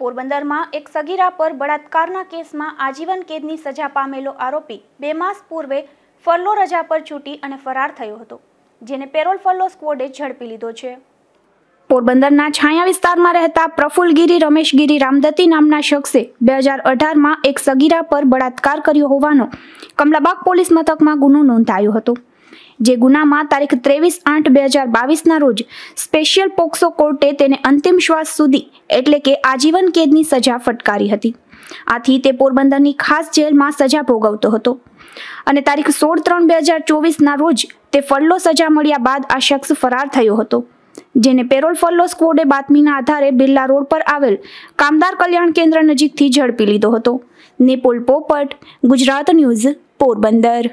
પોરબંદરમાં એક સગીરા પર બળાત્કારના કેસમાં આજીવન કેદની સજા પામેલો આરોપી બે માસ પૂર્વે ફરલો રજા પર છૂટી અને ફરાર થયો હતો જેને પેરોલ ફરલો સ્કવોડે ઝડપી લીધો છે પોરબંદરના છાયા વિસ્તારમાં રહેતા પ્રફુલગીરી રમેશગીરી રામદતી નામના શખ્સે બે હજાર અઢારમાં એક સગીરા પર બળાત્કાર કર્યો હોવાનો કમલાબાગ પોલીસ મથકમાં ગુનો નોંધાયો હતો જે ગુનામાં તારીખ ત્રેવીસ આઠ બે હજાર બાવીસના રોજ સ્પેશિયલ પોક્સો કોર્ટે તેને અંતિમ શ્વાસ સુધી એટલે કે આજીવન કેદની સજા ફટકારી હતી આથી તે પોરબંદરની ખાસ જેલમાં સજા ભોગવતો હતો અને તારીખ સોળ ત્રણ બે હજાર ચોવીસના રોજ તે ફલ્લો સજા મળ્યા બાદ આ શખ્સ ફરાર થયો હતો જેને પેરોલ ફલ્લો સ્કવોડે બાતમીના આધારે બિરલા રોડ પર આવેલ કામદાર કલ્યાણ કેન્દ્ર નજીકથી ઝડપી લીધો હતો નેપોલ પોપટ ગુજરાત ન્યૂઝ પોરબંદર